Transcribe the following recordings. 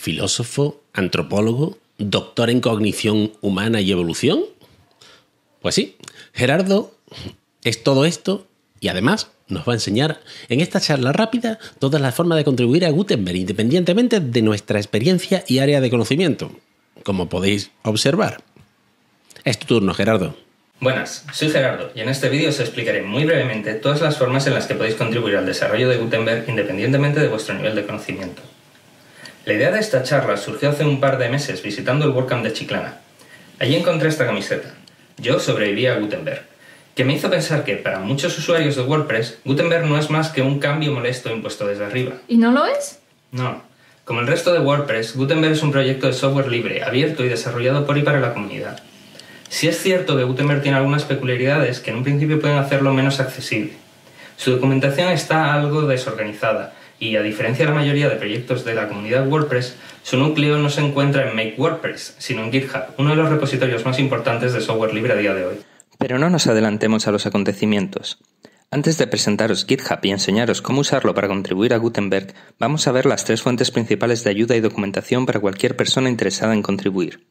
filósofo, antropólogo, doctor en cognición humana y evolución. Pues sí, Gerardo es todo esto y además nos va a enseñar en esta charla rápida todas las formas de contribuir a Gutenberg independientemente de nuestra experiencia y área de conocimiento, como podéis observar. Es tu turno, Gerardo. Buenas, soy Gerardo y en este vídeo os explicaré muy brevemente todas las formas en las que podéis contribuir al desarrollo de Gutenberg independientemente de vuestro nivel de conocimiento. La idea de esta charla surgió hace un par de meses visitando el WordCamp de Chiclana. Allí encontré esta camiseta. Yo sobreviví a Gutenberg, que me hizo pensar que para muchos usuarios de WordPress, Gutenberg no es más que un cambio molesto impuesto desde arriba. ¿Y no lo es? No. Como el resto de WordPress, Gutenberg es un proyecto de software libre, abierto y desarrollado por y para la comunidad. Si es cierto que Gutenberg tiene algunas peculiaridades que en un principio pueden hacerlo menos accesible. Su documentación está algo desorganizada, y a diferencia de la mayoría de proyectos de la comunidad WordPress, su núcleo no se encuentra en Make WordPress, sino en GitHub, uno de los repositorios más importantes de software libre a día de hoy. Pero no nos adelantemos a los acontecimientos. Antes de presentaros GitHub y enseñaros cómo usarlo para contribuir a Gutenberg, vamos a ver las tres fuentes principales de ayuda y documentación para cualquier persona interesada en contribuir.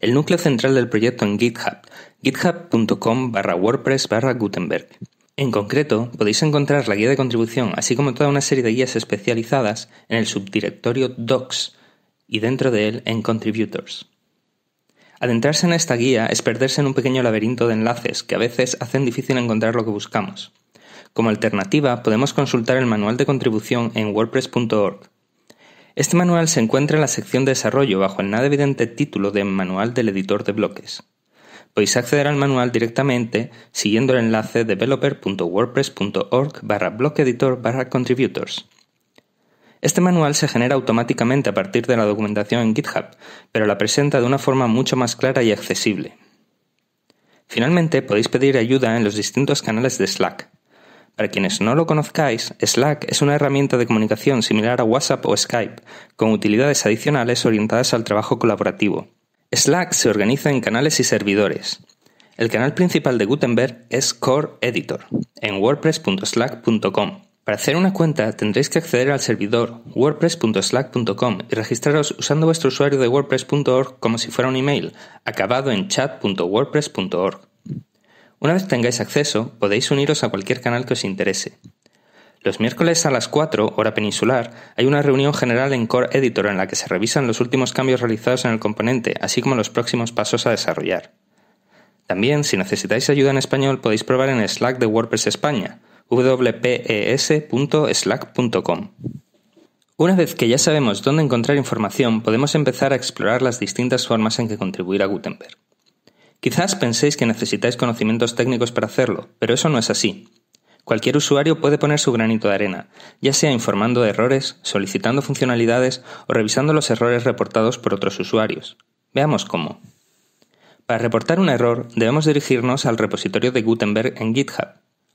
El núcleo central del proyecto en GitHub, github.com barra WordPress barra Gutenberg. En concreto, podéis encontrar la guía de contribución, así como toda una serie de guías especializadas en el subdirectorio Docs y dentro de él en Contributors. Adentrarse en esta guía es perderse en un pequeño laberinto de enlaces que a veces hacen difícil encontrar lo que buscamos. Como alternativa, podemos consultar el manual de contribución en wordpress.org. Este manual se encuentra en la sección de desarrollo bajo el nada evidente título de Manual del Editor de Bloques. Podéis acceder al manual directamente siguiendo el enlace developer.wordpress.org barra editor contributors. Este manual se genera automáticamente a partir de la documentación en GitHub, pero la presenta de una forma mucho más clara y accesible. Finalmente, podéis pedir ayuda en los distintos canales de Slack. Para quienes no lo conozcáis, Slack es una herramienta de comunicación similar a WhatsApp o Skype, con utilidades adicionales orientadas al trabajo colaborativo. Slack se organiza en canales y servidores. El canal principal de Gutenberg es Core Editor, en wordpress.slack.com. Para hacer una cuenta tendréis que acceder al servidor wordpress.slack.com y registraros usando vuestro usuario de wordpress.org como si fuera un email, acabado en chat.wordpress.org. Una vez tengáis acceso, podéis uniros a cualquier canal que os interese. Los miércoles a las 4, hora peninsular, hay una reunión general en Core Editor en la que se revisan los últimos cambios realizados en el componente, así como los próximos pasos a desarrollar. También, si necesitáis ayuda en español, podéis probar en Slack de WordPress España, wpes.slack.com. Una vez que ya sabemos dónde encontrar información, podemos empezar a explorar las distintas formas en que contribuir a Gutenberg. Quizás penséis que necesitáis conocimientos técnicos para hacerlo, pero eso no es así. Cualquier usuario puede poner su granito de arena, ya sea informando de errores, solicitando funcionalidades o revisando los errores reportados por otros usuarios. Veamos cómo. Para reportar un error debemos dirigirnos al repositorio de Gutenberg en GitHub.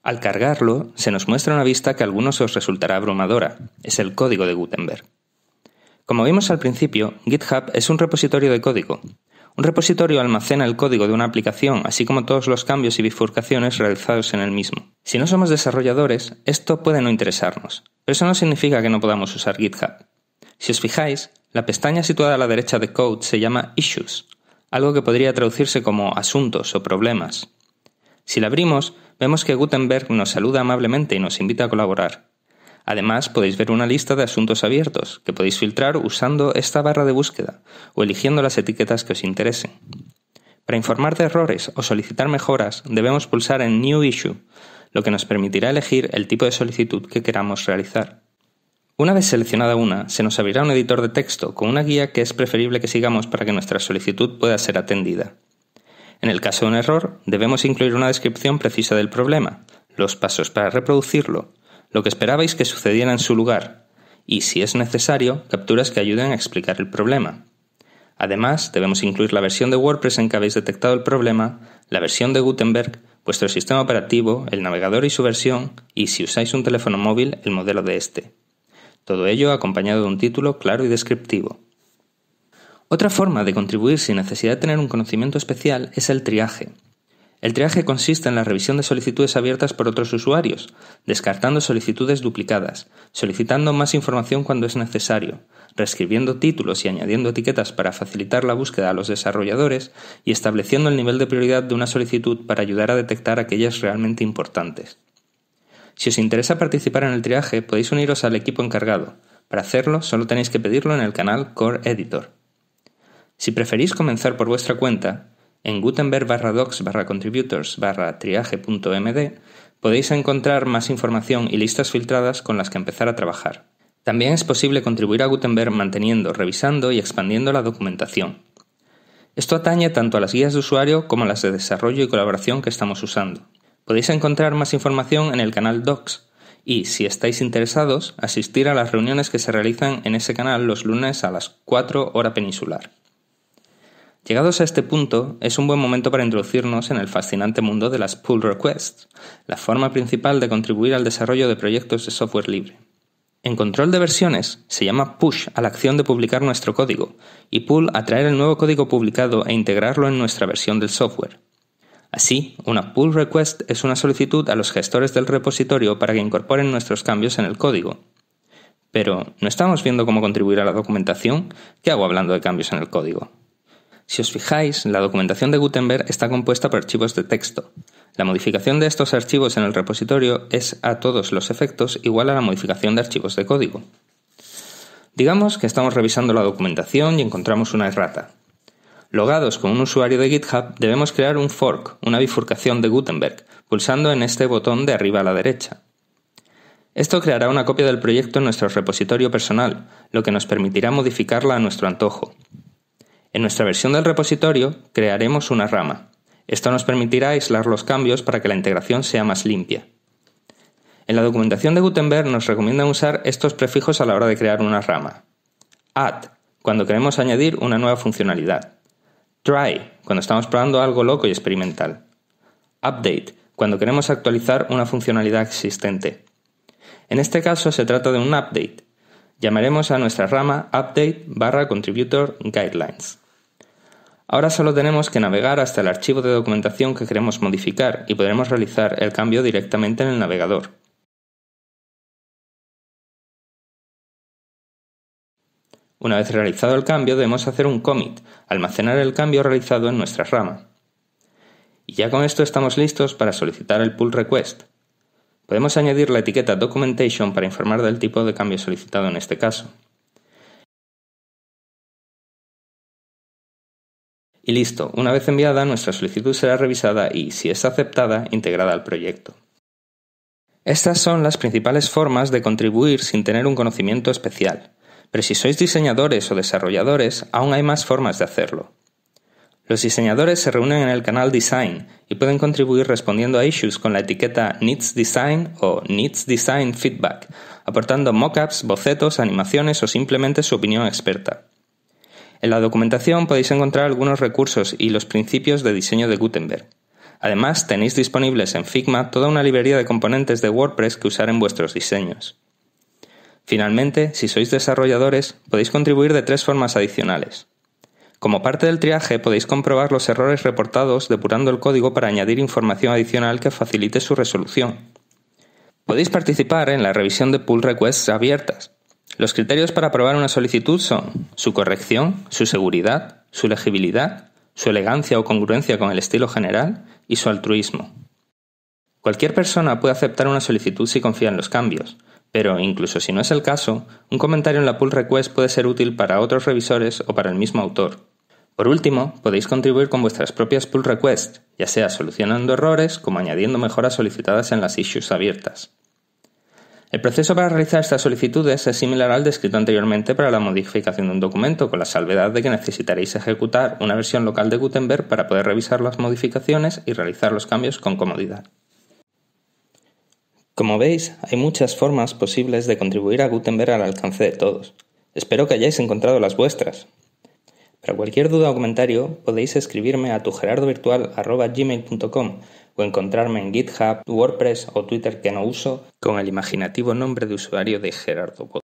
Al cargarlo, se nos muestra una vista que a algunos os resultará abrumadora. Es el código de Gutenberg. Como vimos al principio, GitHub es un repositorio de código. Un repositorio almacena el código de una aplicación, así como todos los cambios y bifurcaciones realizados en el mismo. Si no somos desarrolladores, esto puede no interesarnos, pero eso no significa que no podamos usar GitHub. Si os fijáis, la pestaña situada a la derecha de Code se llama Issues, algo que podría traducirse como asuntos o problemas. Si la abrimos, vemos que Gutenberg nos saluda amablemente y nos invita a colaborar. Además, podéis ver una lista de asuntos abiertos que podéis filtrar usando esta barra de búsqueda o eligiendo las etiquetas que os interesen. Para informar de errores o solicitar mejoras, debemos pulsar en New Issue, lo que nos permitirá elegir el tipo de solicitud que queramos realizar. Una vez seleccionada una, se nos abrirá un editor de texto con una guía que es preferible que sigamos para que nuestra solicitud pueda ser atendida. En el caso de un error, debemos incluir una descripción precisa del problema, los pasos para reproducirlo lo que esperabais que sucediera en su lugar, y si es necesario, capturas que ayuden a explicar el problema. Además, debemos incluir la versión de WordPress en que habéis detectado el problema, la versión de Gutenberg, vuestro sistema operativo, el navegador y su versión, y si usáis un teléfono móvil, el modelo de este. Todo ello acompañado de un título claro y descriptivo. Otra forma de contribuir sin necesidad de tener un conocimiento especial es el triaje, el triaje consiste en la revisión de solicitudes abiertas por otros usuarios, descartando solicitudes duplicadas, solicitando más información cuando es necesario, reescribiendo títulos y añadiendo etiquetas para facilitar la búsqueda a los desarrolladores y estableciendo el nivel de prioridad de una solicitud para ayudar a detectar aquellas realmente importantes. Si os interesa participar en el triaje, podéis uniros al equipo encargado. Para hacerlo, solo tenéis que pedirlo en el canal Core Editor. Si preferís comenzar por vuestra cuenta, en Gutenberg docs barra contributors barra podéis encontrar más información y listas filtradas con las que empezar a trabajar. También es posible contribuir a Gutenberg manteniendo, revisando y expandiendo la documentación. Esto atañe tanto a las guías de usuario como a las de desarrollo y colaboración que estamos usando. Podéis encontrar más información en el canal Docs y, si estáis interesados, asistir a las reuniones que se realizan en ese canal los lunes a las 4 hora peninsular. Llegados a este punto, es un buen momento para introducirnos en el fascinante mundo de las pull requests, la forma principal de contribuir al desarrollo de proyectos de software libre. En control de versiones se llama push a la acción de publicar nuestro código y pull a traer el nuevo código publicado e integrarlo en nuestra versión del software. Así, una pull request es una solicitud a los gestores del repositorio para que incorporen nuestros cambios en el código. Pero, ¿no estamos viendo cómo contribuir a la documentación? ¿Qué hago hablando de cambios en el código? Si os fijáis, la documentación de Gutenberg está compuesta por archivos de texto. La modificación de estos archivos en el repositorio es a todos los efectos igual a la modificación de archivos de código. Digamos que estamos revisando la documentación y encontramos una errata. Logados con un usuario de GitHub, debemos crear un fork, una bifurcación de Gutenberg, pulsando en este botón de arriba a la derecha. Esto creará una copia del proyecto en nuestro repositorio personal, lo que nos permitirá modificarla a nuestro antojo, en nuestra versión del repositorio crearemos una rama. Esto nos permitirá aislar los cambios para que la integración sea más limpia. En la documentación de Gutenberg nos recomienda usar estos prefijos a la hora de crear una rama. Add, cuando queremos añadir una nueva funcionalidad. Try, cuando estamos probando algo loco y experimental. Update, cuando queremos actualizar una funcionalidad existente. En este caso se trata de un update. Llamaremos a nuestra rama update barra contributor guidelines. Ahora solo tenemos que navegar hasta el archivo de documentación que queremos modificar y podremos realizar el cambio directamente en el navegador. Una vez realizado el cambio debemos hacer un commit, almacenar el cambio realizado en nuestra rama. Y ya con esto estamos listos para solicitar el pull request. Podemos añadir la etiqueta documentation para informar del tipo de cambio solicitado en este caso. Y listo, una vez enviada nuestra solicitud será revisada y, si es aceptada, integrada al proyecto. Estas son las principales formas de contribuir sin tener un conocimiento especial, pero si sois diseñadores o desarrolladores, aún hay más formas de hacerlo. Los diseñadores se reúnen en el canal Design y pueden contribuir respondiendo a issues con la etiqueta Needs Design o Needs Design Feedback, aportando mockups, bocetos, animaciones o simplemente su opinión experta. En la documentación podéis encontrar algunos recursos y los principios de diseño de Gutenberg. Además, tenéis disponibles en Figma toda una librería de componentes de WordPress que usar en vuestros diseños. Finalmente, si sois desarrolladores, podéis contribuir de tres formas adicionales. Como parte del triaje podéis comprobar los errores reportados depurando el código para añadir información adicional que facilite su resolución. Podéis participar en la revisión de pull requests abiertas, los criterios para aprobar una solicitud son su corrección, su seguridad, su legibilidad, su elegancia o congruencia con el estilo general y su altruismo. Cualquier persona puede aceptar una solicitud si confía en los cambios, pero incluso si no es el caso, un comentario en la pull request puede ser útil para otros revisores o para el mismo autor. Por último, podéis contribuir con vuestras propias pull requests, ya sea solucionando errores como añadiendo mejoras solicitadas en las issues abiertas. El proceso para realizar estas solicitudes es similar al descrito anteriormente para la modificación de un documento, con la salvedad de que necesitaréis ejecutar una versión local de Gutenberg para poder revisar las modificaciones y realizar los cambios con comodidad. Como veis, hay muchas formas posibles de contribuir a Gutenberg al alcance de todos. Espero que hayáis encontrado las vuestras. Para cualquier duda o comentario podéis escribirme a tugerardovirtual.gmail.com o encontrarme en GitHub, WordPress o Twitter que no uso con el imaginativo nombre de usuario de Gerardo Bot.